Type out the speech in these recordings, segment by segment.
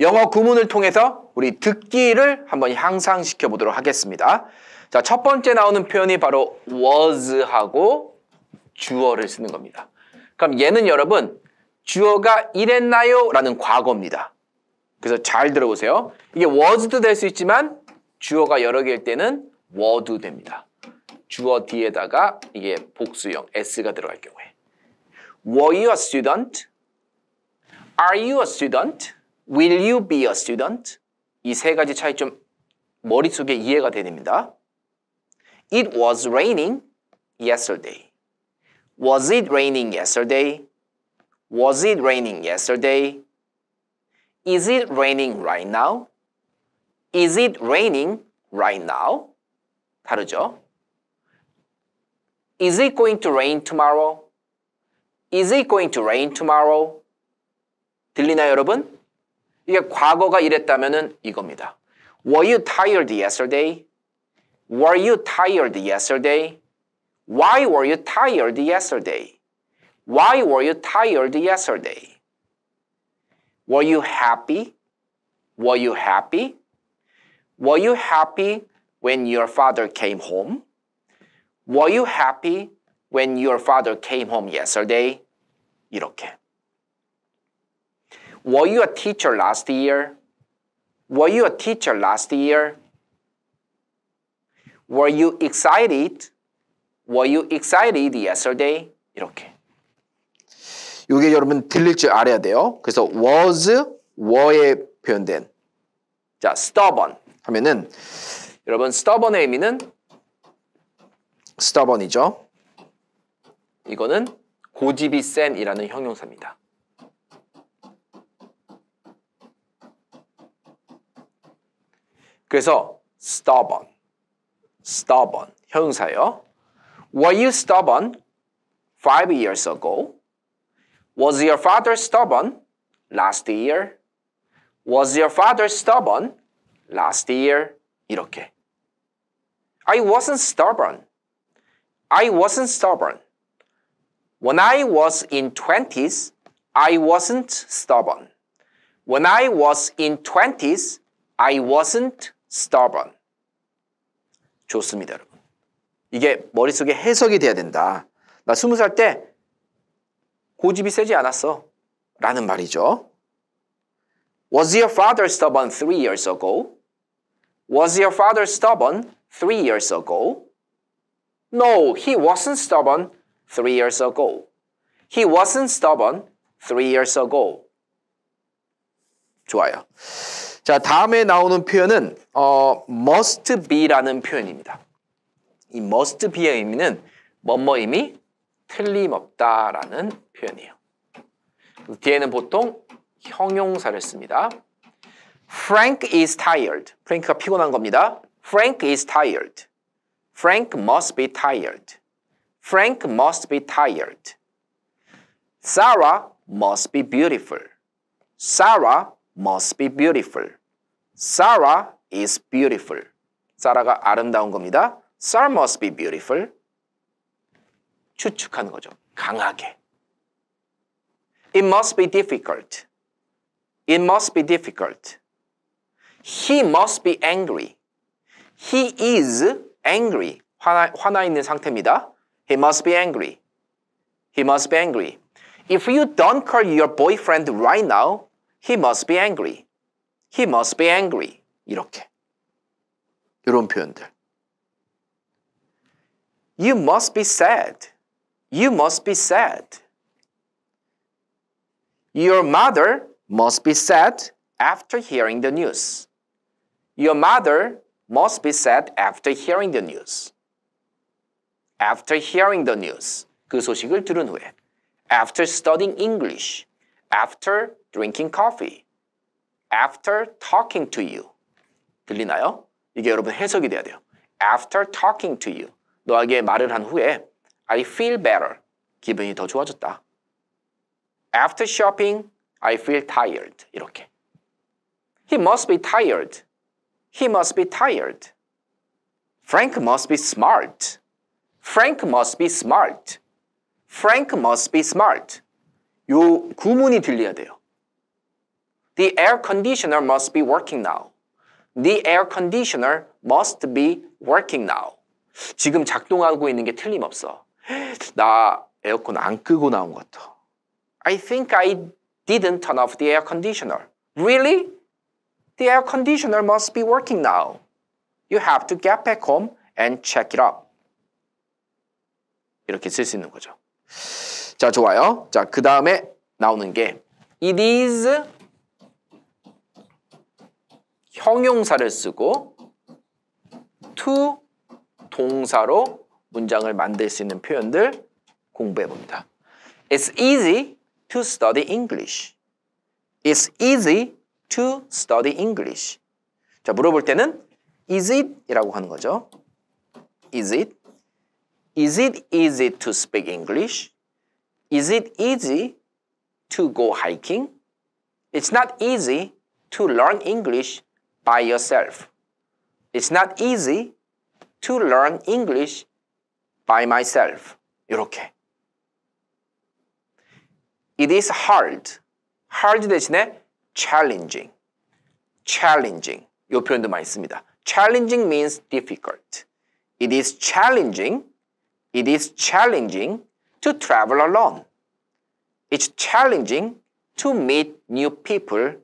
영어 구문을 통해서 우리 듣기를 한번 향상시켜 보도록 하겠습니다. 자, 첫 번째 나오는 표현이 바로 was하고 주어를 쓰는 겁니다. 그럼 얘는 여러분 주어가 이랬나요? 라는 과거입니다. 그래서 잘 들어보세요. 이게 was도 될 수 있지만 주어가 여러 개일 때는 were 됩니다. 주어 뒤에다가 이게 복수형 s가 들어갈 경우에 Were you a student? Are you a student? Will you be a student? 이 세 가지 차이점 머릿속에 이해가 돼야 됩니다. It was raining yesterday. Was it raining yesterday? Was it raining yesterday? Is it raining right now? Is it raining right now? 다르죠? Is it going to rain tomorrow? Is it going to rain tomorrow? 들리나요, 여러분? 이게 과거가 이랬다면은 이겁니다. Were you tired yesterday? Were you tired yesterday? Why were you tired yesterday? Why were you tired yesterday? Were you happy? Were you happy? Were you happy when your father came home? Were you happy when your father came home yesterday? 이렇게. Were you a teacher last year? Were you a teacher last year? Were you excited? Were you excited yesterday? 이렇게. 이게 여러분 들릴 줄 알아야 돼요. 그래서 was, were에 표현된. 자, stubborn 하면은 여러분 stubborn의 의미는 stubborn이죠. 이거는 고집이 센이라는 형용사입니다. 그래서 stubborn, stubborn 형용사예요. Were you stubborn five years ago? Was your father stubborn last year? Was your father stubborn last year? 이렇게. I wasn't stubborn. I wasn't stubborn. When I was in 20s, I wasn't stubborn. When I was in 20s, I wasn't stubborn. 좋습니다, 여러분. 이게 머릿속에 해석이 돼야 된다. 나 스무 살 때 고집이 세지 않았어. 라는 말이죠. Was your father stubborn three years ago? Was your father stubborn three years ago? No, he wasn't stubborn three years ago. He wasn't stubborn three years ago. 좋아요. 자, 다음에 나오는 표현은 어, must be라는 표현입니다. 이 must be의 의미는 뭐뭐임이 틀림없다라는 표현이에요. 뒤에는 보통 형용사를 씁니다. Frank is tired. 프랭크가 피곤한 겁니다. Frank is tired. Frank must be tired. Frank must be tired. Sarah must be beautiful. Sarah must be beautiful. Sarah is beautiful. Sarah가 아름다운 겁니다. Sarah must be beautiful. 추측하는 거죠. 강하게. It must be difficult. It must be difficult. He must be angry. He is angry. 화나, 화나 있는 상태입니다. He must be angry. He must be angry. If you don't call your boyfriend right now, he must be angry. He must be angry. 이렇게. 이런 표현들. You must be sad. You must be sad. Your mother must be sad after hearing the news. Your mother must be sad after hearing the news. After hearing the news. 그 소식을 들은 후에. After studying English after drinking coffee, after talking to you. 들리나요? 이게 여러분 해석이 돼야 돼요. After talking to you. 너에게 말을 한 후에 I feel better. 기분이 더 좋아졌다. After shopping, I feel tired. 이렇게. He must be tired. He must be tired. Frank must be smart. Frank must be smart. Frank must be smart. 요 구문이 들려야 돼요. The air conditioner must be working now. The air conditioner must be working now. 지금 작동하고 있는 게 틀림없어. 나 에어컨 안 끄고 나온 것 같아. I think I didn't turn off the air conditioner. Really? The air conditioner must be working now. You have to get back home and check it up. 이렇게 쓸 수 있는 거죠. 자, 좋아요. 자, 그 다음에 나오는 게 it is 형용사를 쓰고 to 동사로 문장을 만들 수 있는 표현들 공부해 봅니다. It's easy to study English. It's easy to study English. 자, 물어볼 때는 is it? 이라고 하는 거죠. is it? is it easy to speak English? Is it easy to go hiking? It's not easy to learn English by yourself. It's not easy to learn English by myself. 이렇게. It is hard. hard 대신에 challenging. challenging. 이 표현도 많이 씁니다. challenging means difficult. It is challenging. It is challenging to travel alone. It's challenging to meet new people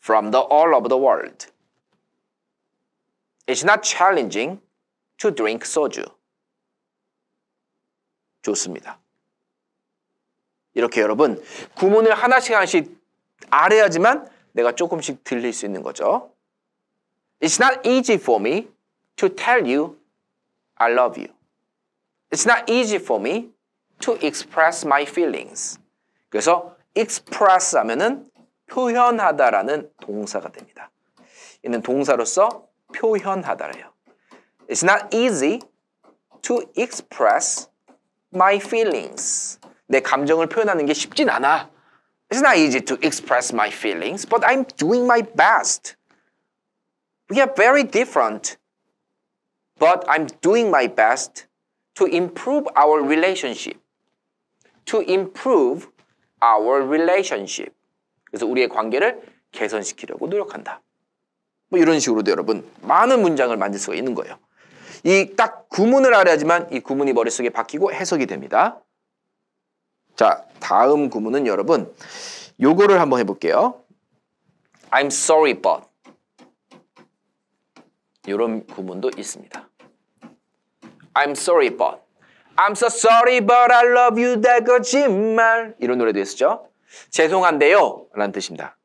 from the, all over the world. It's not challenging to drink soju. 좋습니다. 이렇게 여러분 구문을 하나씩 하나씩 알아야지만 내가 조금씩 들릴 수 있는 거죠. It's not easy for me to tell you I love you. It's not easy for me to express my feelings. 그래서 express 하면은 표현하다라는 동사가 됩니다. 이는 동사로서 표현하다래요. It's not easy to express my feelings. 내 감정을 표현하는 게 쉽진 않아. It's not easy to express my feelings, but I'm doing my best. We are very different, but I'm doing my best to improve our relationship. to improve our relationship. 그래서 우리의 관계를 개선시키려고 노력한다. 뭐 이런 식으로도 여러분 많은 문장을 만들 수가 있는 거예요. 이 딱 구문을 알아야지만 이 구문이 머릿속에 박히고 해석이 됩니다. 자, 다음 구문은 여러분 요거를 한번 해볼게요. I'm sorry but 이런 구문도 있습니다. I'm sorry but I'm so sorry but I love you 다 거짓말 이런 노래도 했었죠. 죄송한데요 라는 뜻입니다.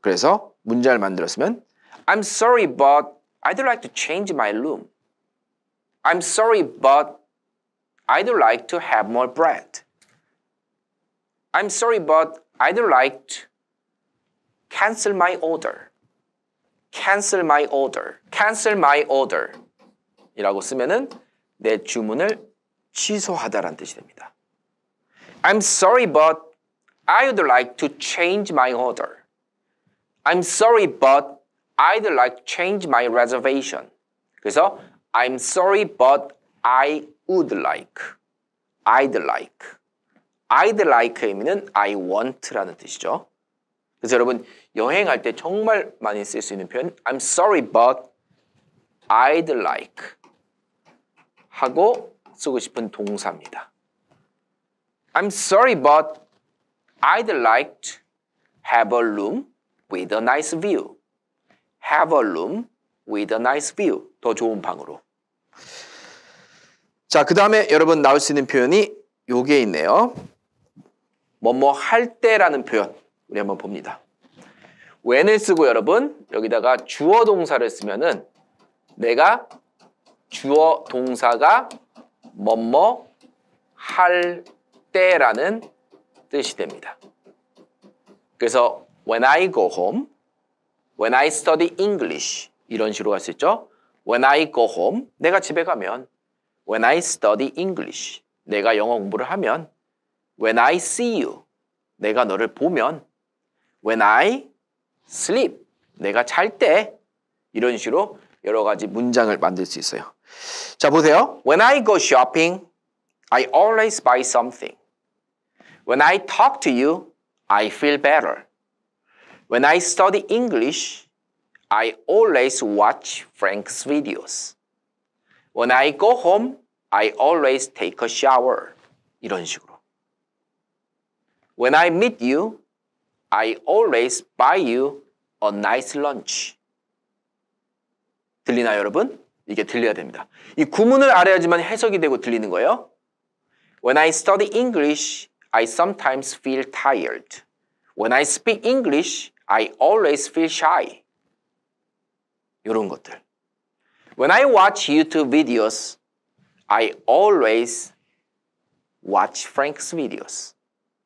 그래서 문장을 만들었으면 I'm sorry but I'd like to change my room. I'm sorry but I'd like to have more bread. I'm sorry but I'd like to cancel my order. cancel my order. cancel my order. 이라고 쓰면은 내 주문을 취소하다란 뜻이 됩니다. I'm sorry, but I'd like to change my order. I'm sorry, but I'd like to change my reservation. 그래서 I'm sorry, but I would like. I'd like. I'd like 의미는 I want라는 뜻이죠. 그래서 여러분 여행할 때 정말 많이 쓸 수 있는 표현 I'm sorry, but I'd like. to change my reservation 그래서 i am sorry but i would like i would like i would like의 의미는 i want라는 뜻이죠 그래서 여러분 여행할 때 정말 많이 쓸 수 있는 표현 i am sorry but i would like 하고 쓰고 싶은 동사입니다. I'm sorry, but I'd like to have a room with a nice view. Have a room with a nice view. 더 좋은 방으로. 자, 그 다음에 여러분 나올 수 있는 표현이 요게 있네요. 뭐뭐 뭐 할 때라는 표현. 우리 한번 봅니다. when을 쓰고 여러분 여기다가 주어 동사를 쓰면은 내가 주어 동사가 뭐뭐 할 때라는 뜻이 됩니다. 그래서 when I go home, when I study English 이런 식으로 할 수 있죠. when I go home, 내가 집에 가면 when I study English, 내가 영어 공부를 하면 when I see you, 내가 너를 보면 when I sleep, 내가 잘 때 이런 식으로 여러 가지 문장을 만들 수 있어요. 자, 보세요. When I go shopping, I always buy something. When I talk to you, I feel better. When I study English, I always watch Frank's videos. When I go home, I always take a shower. 이런 식으로. When I meet you, I always buy you a nice lunch. 들리나요, 여러분? 이게 들려야 됩니다. 이 구문을 알아야지만 해석이 되고 들리는 거예요. When I study English, I sometimes feel tired. When I speak English, I always feel shy. 이런 것들. When I watch YouTube videos, I always watch Frank's videos.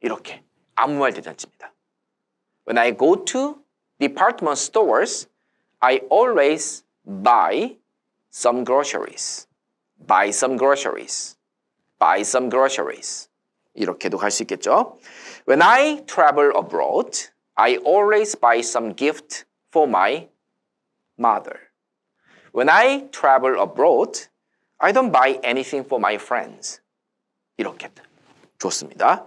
이렇게 아무 말 대잔치입니다. When I go to department stores, I always buy some groceries, buy some groceries, buy some groceries. 이렇게도 할수 있겠죠. When I travel abroad, I always buy some gift for my mother. When I travel abroad, I don't buy anything for my friends. 이렇게 좋습니다.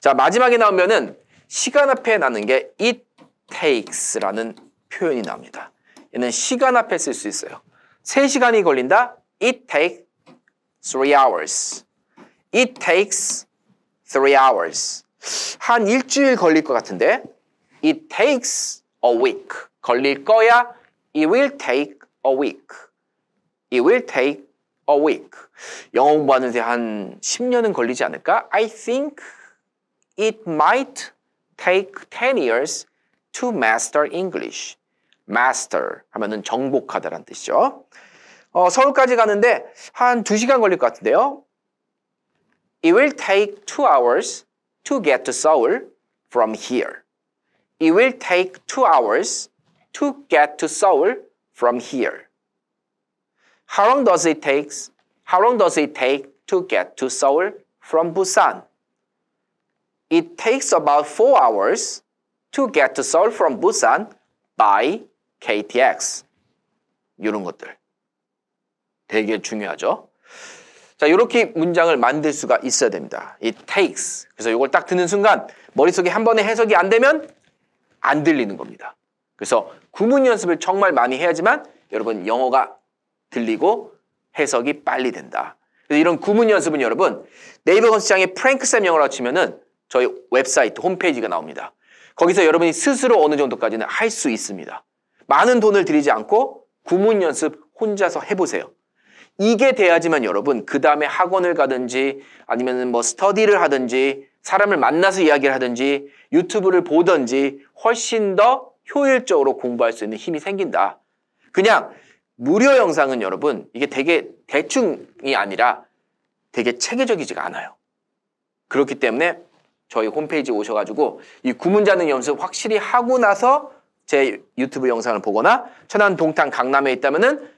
자 마지막에 나오면은 시간 앞에 나는 게 it takes라는 표현이 나옵니다. 얘는 시간 앞에 쓸 수 있어요. 3시간이 걸린다. It takes 3 hours. It takes 3 hours. 한 일주일 걸릴 것 같은데 It takes a week. 걸릴 거야. It will take a week. It will take a week. 영어 공부하는데 한 10년은 걸리지 않을까? I think it might take 10 years to master English master 하면은 정복하다라는 뜻이죠. 어, 서울까지 가는데 한 2시간 걸릴 것 같은데요. It will take two hours to get to Seoul from here. It will take two hours to get to Seoul from here. How long does it take? How long does it take to get to Seoul from Busan? It takes about four hours to get to Seoul from Busan by KTX 이런 것들 되게 중요하죠. 자 이렇게 문장을 만들 수가 있어야 됩니다. 이 takes 그래서 이걸 딱 듣는 순간 머릿속에 한 번에 해석이 안 되면 안 들리는 겁니다. 그래서 구문 연습을 정말 많이 해야지만 여러분 영어가 들리고 해석이 빨리 된다. 그래서 이런 구문 연습은 여러분 네이버 검색창에 프랭크쌤 영어라 치면은 저희 웹사이트 홈페이지가 나옵니다. 거기서 여러분이 스스로 어느 정도까지는 할 수 있습니다. 많은 돈을 들이지 않고 구문 연습 혼자서 해보세요. 이게 돼야지만 여러분 그 다음에 학원을 가든지 아니면 뭐 스터디를 하든지 사람을 만나서 이야기를 하든지 유튜브를 보든지 훨씬 더 효율적으로 공부할 수 있는 힘이 생긴다. 그냥 무료 영상은 여러분 이게 되게 대충이 아니라 되게 체계적이지가 않아요. 그렇기 때문에 저희 홈페이지 오셔가지고 이 구문자는 연습 확실히 하고 나서 제 유튜브 영상을 보거나 천안 동탄 강남에 있다면은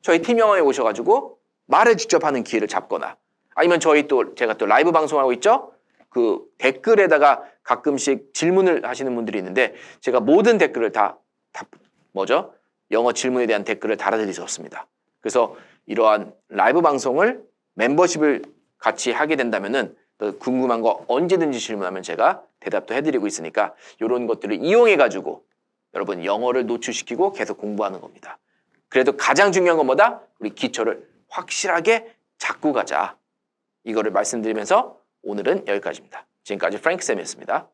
저희 팀 영화에 오셔가지고 말을 직접 하는 기회를 잡거나 아니면 저희 또 제가 또 라이브 방송하고 있죠. 그 댓글에다가 가끔씩 질문을 하시는 분들이 있는데 제가 모든 댓글을 다, 다 뭐죠? 영어 질문에 대한 댓글을 달아드릴 수 없습니다. 그래서 이러한 라이브 방송을 멤버십을 같이 하게 된다면은 궁금한 거 언제든지 질문하면 제가 대답도 해드리고 있으니까 이런 것들을 이용해가지고 여러분 영어를 노출시키고 계속 공부하는 겁니다. 그래도 가장 중요한 건 뭐다? 우리 기초를 확실하게 잡고 가자. 이거를 말씀드리면서 오늘은 여기까지입니다. 지금까지 프랭크쌤이었습니다.